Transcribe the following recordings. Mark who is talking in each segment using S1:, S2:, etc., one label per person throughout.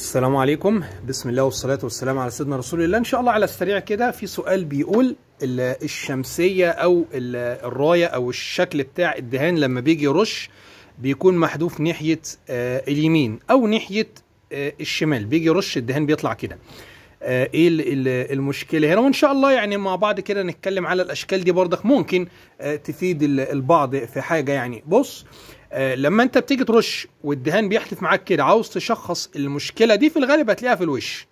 S1: السلام عليكم بسم الله والصلاة والسلام على سيدنا رسول الله إن شاء الله على السريع كده في سؤال بيقول الشمسية أو الراية أو الشكل بتاع الدهان لما بيجي يرش بيكون محذوف ناحية آه، اليمين أو ناحية آه، الشمال بيجي يرش الدهان بيطلع كده آه، ايه المشكله هنا وان شاء الله يعني مع بعض كده نتكلم على الاشكال دي برضك ممكن تفيد البعض في حاجه يعني بص آه لما انت بتيجي ترش والدهان بيحدف معاك كده عاوز تشخص المشكله دي في الغالب هتلاقيها في الوش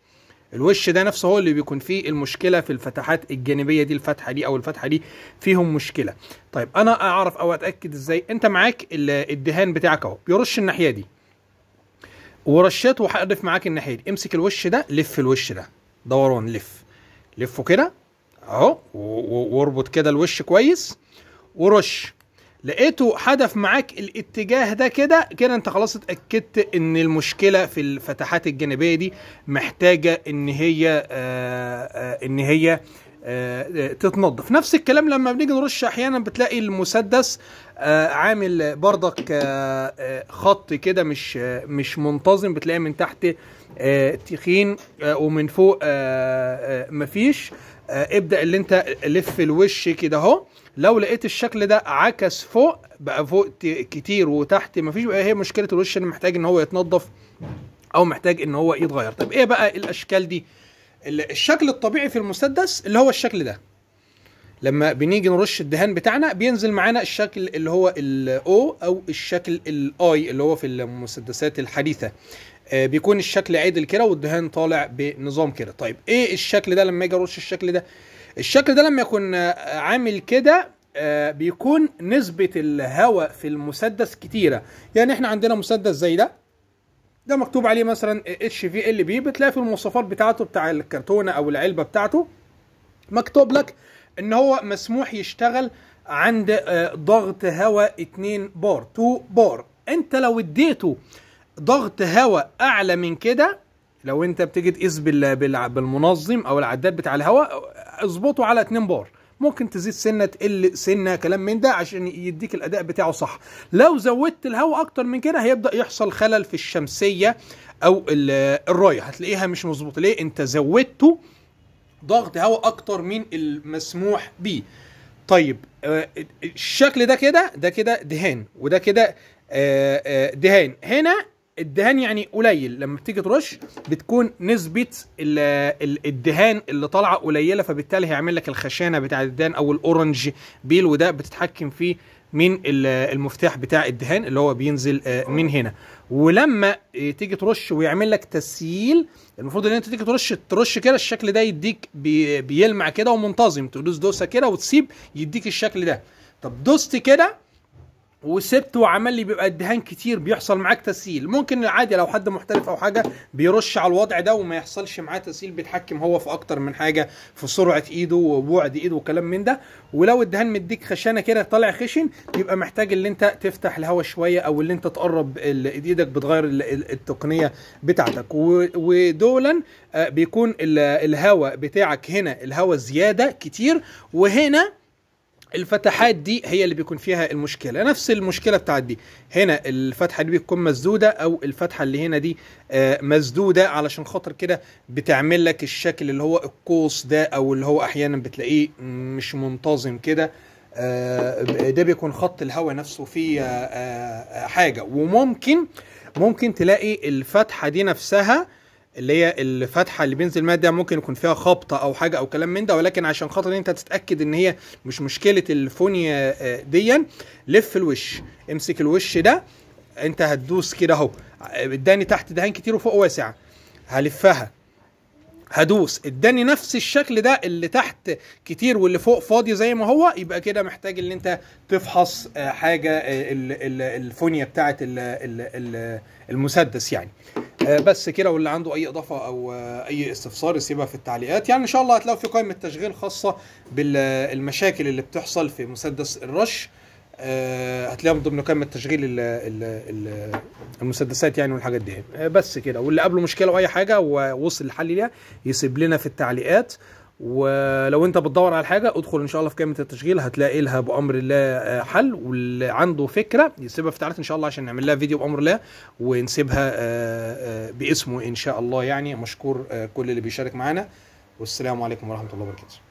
S1: الوش ده نفسه هو اللي بيكون فيه المشكله في الفتحات الجانبيه دي الفتحه دي او الفتحه دي فيهم مشكله طيب انا اعرف او اتاكد ازاي انت معاك الدهان بتاعك اهو بيرش الناحيه دي ورشات وهقدف معاك الناحيه دي امسك الوش ده لف الوش ده دوران لف لفه كده اهو واربط كده الوش كويس ورش لقيته حدف معاك الاتجاه ده كده كده انت خلاص اتاكدت ان المشكله في الفتحات الجانبيه دي محتاجه ان هي آآ آه، آآ آه، ان هي آه، آه، تتنظف نفس الكلام لما بنيجي نرش احيانا بتلاقي المسدس آه، عامل برضك خط كده مش مش منتظم بتلاقيه من تحت تخين ومن فوق مفيش ابدا اللي انت لف الوش كده اهو لو لقيت الشكل ده عكس فوق بقى فوق كتير وتحت مفيش بقى هي مشكله الوش اللي محتاج ان هو يتنظف او محتاج ان هو يتغير طب ايه بقى الاشكال دي الشكل الطبيعي في المسدس اللي هو الشكل ده لما بنيجي نرش الدهان بتاعنا بينزل معانا الشكل اللي هو الاو او الشكل الاي اللي هو في المسدسات الحديثه آه، بيكون الشكل عادل كده والدهان طالع بنظام كده طيب ايه الشكل ده لما اجي ارش الشكل ده الشكل ده لما يكون آه، عامل كده آه، بيكون نسبه الهواء في المسدس كتيره يعني احنا عندنا مسدس زي ده ده مكتوب عليه مثلا اتش في ال بي بتلاقي في المواصفات بتاعته بتاع الكرتونه او العلبه بتاعته مكتوب لك ان هو مسموح يشتغل عند آه، ضغط هواء 2 بار 2 بار انت لو اديته ضغط هواء اعلى من كده لو انت بتيجي تقيس بالمنظم او العداد بتاع الهواء اظبطه على 2 بار ممكن تزيد سنه تقل سنه كلام من ده عشان يديك الاداء بتاعه صح لو زودت الهواء اكتر من كده هيبدا يحصل خلل في الشمسيه او الرايه هتلاقيها مش مظبوطه ليه انت زودته ضغط هواء اكتر من المسموح بيه طيب آه، الشكل ده كده ده كده دهان وده كده آه، آه، دهان هنا الدهان يعني قليل لما بتيجي ترش بتكون نسبه الدهان اللي طالعه قليله فبالتالي هيعمل لك الخشانه بتاع الدهان او الاورنج بيل وده بتتحكم فيه من المفتاح بتاع الدهان اللي هو بينزل آه، من هنا ولما تيجي ترش ويعمل لك تسييل المفروض ان انت تيجي ترش ترش كده الشكل ده يديك بيلمع كده ومنتظم تدوس دوسه كده وتسيب يديك الشكل ده طب دوست كده وسبته وعمل لي بيبقى الدهان كتير بيحصل معاك تسيل ممكن عادي لو حد محترف او حاجه بيرش على الوضع ده وما يحصلش معاه تسيل بيتحكم هو في اكتر من حاجه في سرعه ايده وبعد ايده وكلام من ده ولو الدهان مديك خشانه كده طالع خشن يبقى محتاج اللي انت تفتح الهواء شويه او اللي انت تقرب ايدك بتغير التقنيه بتاعتك ودولا آه، بيكون الهواء بتاعك هنا الهواء زياده كتير وهنا الفتحات دي هي اللي بيكون فيها المشكله نفس المشكله بتاعت دي هنا الفتحه دي بتكون مسدوده او الفتحه اللي هنا دي آه، مسدوده علشان خاطر كده بتعمل لك الشكل اللي هو القوس ده او اللي هو احيانا بتلاقيه مش منتظم كده آه، ده بيكون خط الهواء نفسه فيه آه، حاجه وممكن ممكن تلاقي الفتحه دي نفسها اللي هي الفتحه اللي بينزل منها ده ممكن يكون فيها خبطه او حاجه او كلام من ده ولكن عشان خاطر انت تتاكد ان هي مش مشكله الفونيا آه، ديا لف الوش امسك الوش ده انت هتدوس كده اهو اداني تحت دهان كتير وفوق واسعه هلفها هدوس اداني نفس الشكل ده اللي تحت كتير واللي فوق فاضي زي ما هو يبقى كده محتاج ان انت تفحص آه، حاجه آه، الفونيا بتاعت المسدس يعني آه، بس كده واللي عنده اي اضافه او آه، اي استفسار يسيبها في التعليقات يعني ان شاء الله هتلاقوا في قائمه تشغيل خاصه بالمشاكل آه، اللي بتحصل في مسدس الرش هتلاقيهم ضمن قائمه تشغيل المسدسات يعني والحاجات دي بس كده واللي قابله مشكله او اي حاجه ووصل لحل ليها يسيب لنا في التعليقات ولو انت بتدور على حاجه ادخل ان شاء الله في كاميرا التشغيل هتلاقي لها بامر الله آه، حل واللي عنده فكره يسيبها في تعليقات ان شاء الله عشان نعمل لها فيديو بامر الله ونسيبها آه، آه، باسمه ان شاء الله يعني مشكور كل اللي بيشارك معانا والسلام عليكم ورحمه الله وبركاته